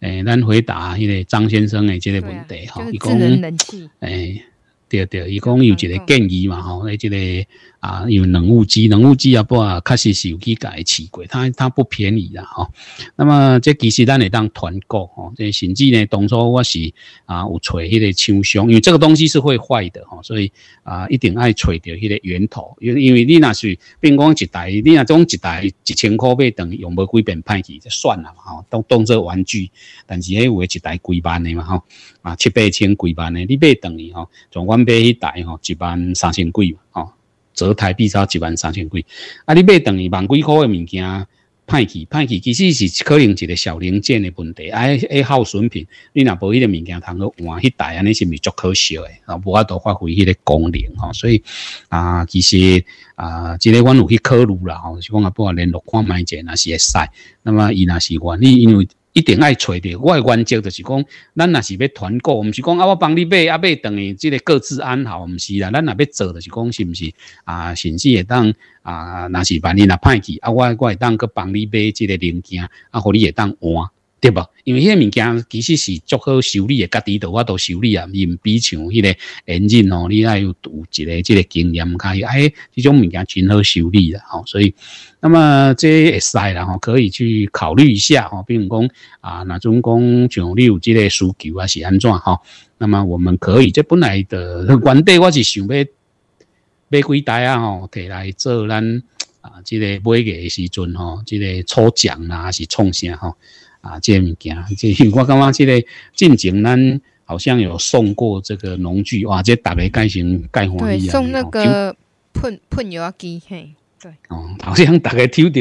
诶，咱回答迄个张先生诶，即个问题吼，伊讲诶，对对，伊讲有一个建议嘛吼，诶，即个。啊，有冷雾机，冷雾机啊，不啊，确实是有几间奇过，它它不便宜啦。吼，那么这其实咱也当团购吼，这甚至呢，当初我是啊，有找迄个厂商，因为这个东西是会坏的吼，所以啊，一定爱找着迄个源头。因因为你若是，别讲一台，你若种一台一千块买，等于用无几遍，派去就算了嘛，吼，当当做玩具。但是迄的一台几万的嘛，吼，啊，七八千、几万的，你买等于吼，从阮买一台吼，一万三千几嘛，吼。折台币才一万三千几，啊！你买等于万几块的物件派去派去，其实是可能一个小零件的问题，啊！爱耗损品，你若无迄个物件通去换台安尼是不是足可惜的？啊，无法度发挥伊个功能吼，所以啊，其实啊，即个我有去考虑啦吼，是讲啊，不如联络看卖者是会使，那么伊若是愿意，因为。一定爱找着，我的原则就是讲，咱若是要团购，毋是讲啊，我帮你买，啊买，等于即个各自安好，毋是啦，咱若要做就是讲，是毋是？啊，甚至会当啊，若是万一若歹去，啊我我会当去帮你买即个零件，啊，互你会当换。对吧？因为迄个物件其实是做好修理的，家己都我都修理啊。你唔比像迄个眼镜哦，你要有有一个即个经验开，哎，呢种物件真好修理嘅，好。所以，那么即也系啦，可以去考虑一下哦。比如讲，啊，哪种工像你有即个需求啊，是安怎？哈，那么我们可以，即本来的 原底，我是想要买几台啊，哦，提来做咱啊，即个买嘢时阵，哦，即个抽奖啦，还是创啥吼。啊，这物件，即我感觉这个，进前咱好像有送过这个农具，哇，这大概皆成皆欢喜送那个喷喷油机，嘿，对。哦，好像大概抽到，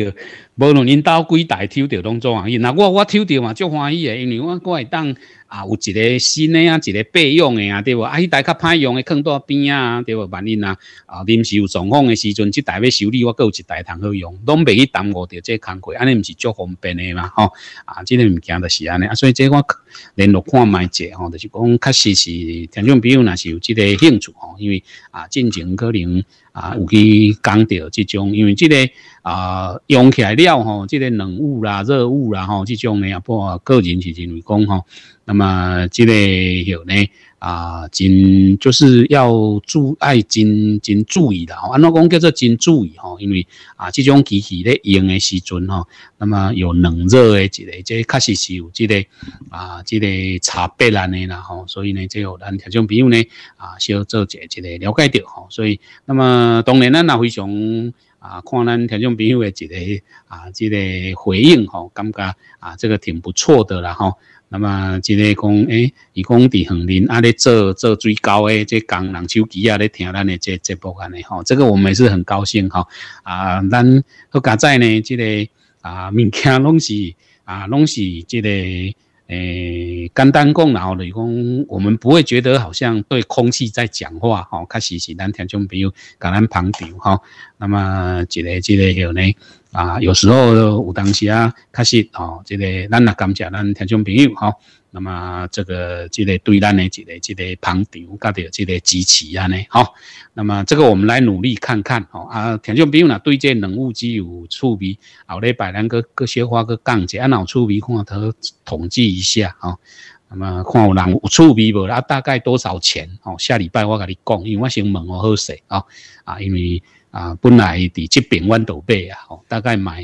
无论因到几大抽到拢做欢喜，那我我抽到嘛足欢喜的，因为我我来当。啊，有一个新的啊，一个备用的啊，对不？啊，迄台较歹用的，放在边啊，对不？万一呐，啊，临时有状况的时阵，即台要修理，我搁有一台通好用，拢袂去耽误着这工课，安尼毋是足方便的嘛？吼！啊，即个物件就是安尼啊，所以这我联络看卖者吼，就是讲确实是听众朋友若是有即个兴趣吼，因为啊，进前可能啊有去讲到即种，因为即个啊用起来了吼，即个冷雾啦、热雾啦吼，即种的啊，不个人是认为讲吼。那么，这个有呢，啊，真就是要注，爱真真注意的，安怎讲叫做真注意哈，因为啊，这种机器咧用的时阵哈，那么有冷热的这个，这确实是有这个啊，这个差别啦的啦哈，所以呢，最有咱听众朋友呢啊，需要做一个一个了解到哈，所以，那么当然，咱也非常。啊，看咱听众朋友的一个啊，这个回应吼，感觉啊，这个挺不错的啦吼。那么，这个讲诶，伊讲伫横林啊咧做做最高诶，这工人手机啊咧听咱的这这部分诶。吼，这个我们也是很高兴吼啊，咱好加在呢，这个啊，物件拢是啊，拢是这个。诶，简单讲，然后你讲，我们不会觉得好像对空气在讲话，哈，确实，是咱听众朋友，跟咱旁听，哈。那么，一个，一个，有呢，啊，有时候有当时啊，确实，哦，这个，咱也感谢咱听众朋友，哈。那么这个这个对咱的这个这个旁秤，加着有个支持啊呢，吼。那么这个我们来努力看看，吼啊。田俊友啦，对这冷雾机有趣味，后嚟摆咱个，各小花各讲者，按有趣味，看，他统计一下，吼。那么看有人有趣味无大概多少钱？哦，下礼拜我跟你讲，因为我先问我好事啊啊，因为啊本来伫这边，我都买啊，大概买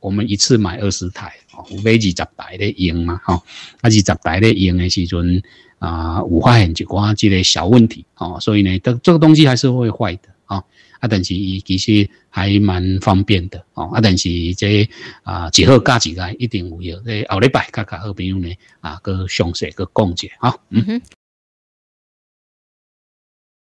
我们一次买二十台。买二十台咧用嘛，吼，啊，二十台咧用的时阵啊，有发现一寡即个小问题，哦，所以呢，这这个东西还是会坏的，哦，啊，但是伊其实还蛮方便的，哦，啊，但是这啊，只好加几来一定用，这下礼拜加加好朋友呢，啊，搁详细搁讲解，哈，嗯哼。